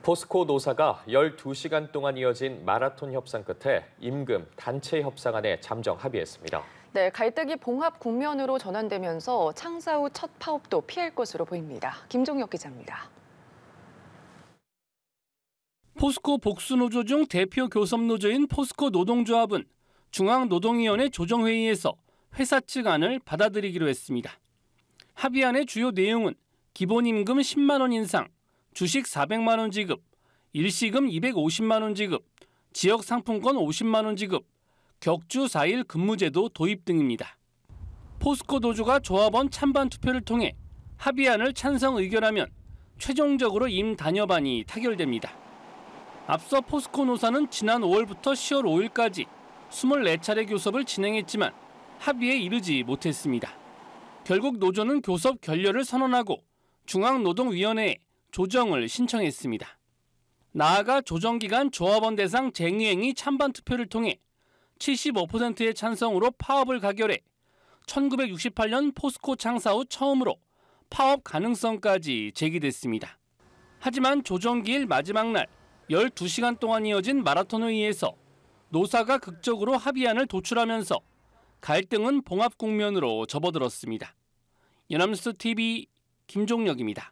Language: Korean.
포스코 노사가 12시간 동안 이어진 마라톤 협상 끝에 임금, 단체 협상안에 잠정 합의했습니다. 네, 갈등이 봉합 국면으로 전환되면서 창사 후 첫 파업도 피할 것으로 보입니다. 김종혁 기자입니다. 포스코 복수노조 중 대표 교섭노조인 포스코 노동조합은 중앙노동위원회 조정회의에서 회사 측안을 받아들이기로 했습니다. 합의안의 주요 내용은 기본임금 10만 원 인상, 주식 400만 원 지급, 일시금 250만 원 지급, 지역 상품권 50만 원 지급, 격주 4일 근무제도 도입 등입니다. 포스코 도주가 조합원 찬반 투표를 통해 합의안을 찬성 의결하면 최종적으로 임 단협안이 타결됩니다. 앞서 포스코 노사는 지난 5월부터 10월 5일까지 24차례 교섭을 진행했지만 합의에 이르지 못했습니다. 결국 노조는 교섭 결렬을 선언하고 중앙노동위원회에 조정을 신청했습니다. 나아가 조정기간 조합원 대상 쟁의행위 찬반 투표를 통해 75%의 찬성으로 파업을 가결해 1968년 포스코 창사 후 처음으로 파업 가능성까지 제기됐습니다. 하지만 조정기일 마지막 날 12시간 동안 이어진 마라톤 회의에서 노사가 극적으로 합의안을 도출하면서 갈등은 봉합 국면으로 접어들었습니다. 연합스 TV 김종혁입니다.